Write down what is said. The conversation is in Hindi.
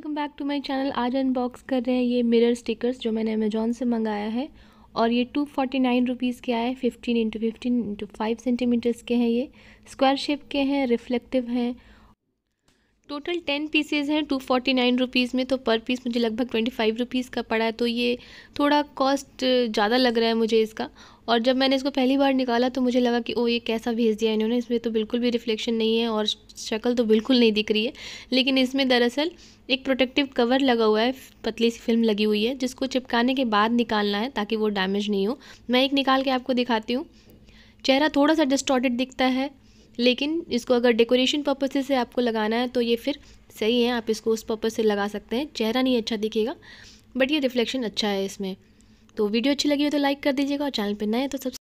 welcome back to my channel आज अनबॉक्स कर रहे हैं ये मिरर स्टिकर्स जो मैंने अमेजोन से मंगाया है और ये टू फोर्टी नाइन रुपीज़ के आए fifteen into fifteen into five centimetres के हैं ये स्क्वायर शेप के हैं रिफ्लेक्टिव हैं टोटल टेन पीसेज हैं टू फोर्टी नाइन रुपीज़ में तो पर पीस मुझे लगभग ट्वेंटी फाइव रुपीज़ का पड़ा है तो ये थोड़ा कॉस्ट ज़्यादा लग रहा है मुझे इसका और जब मैंने इसको पहली बार निकाला तो मुझे लगा कि ओ ये कैसा भेज दिया इन्होंने इसमें तो बिल्कुल भी रिफ्लेक्शन नहीं है और शक्ल तो बिल्कुल नहीं दिख रही है लेकिन इसमें दरअसल एक प्रोटेक्टिव कवर लगा हुआ है पतली सी फिल्म लगी हुई है जिसको चिपकाने के बाद निकालना है ताकि वो डैमेज नहीं हो मैं एक निकाल के आपको दिखाती हूँ चेहरा थोड़ा सा डिस्टॉर्टेड दिखता है लेकिन इसको अगर डेकोरेशन पर्पज से आपको लगाना है तो ये फिर सही है आप इसको उस पर्पज़ से लगा सकते हैं चेहरा नहीं अच्छा दिखेगा बट ये रिफ्लेक्शन अच्छा है इसमें तो वीडियो अच्छी लगी हो तो लाइक कर दीजिएगा और चैनल पर नए तो सब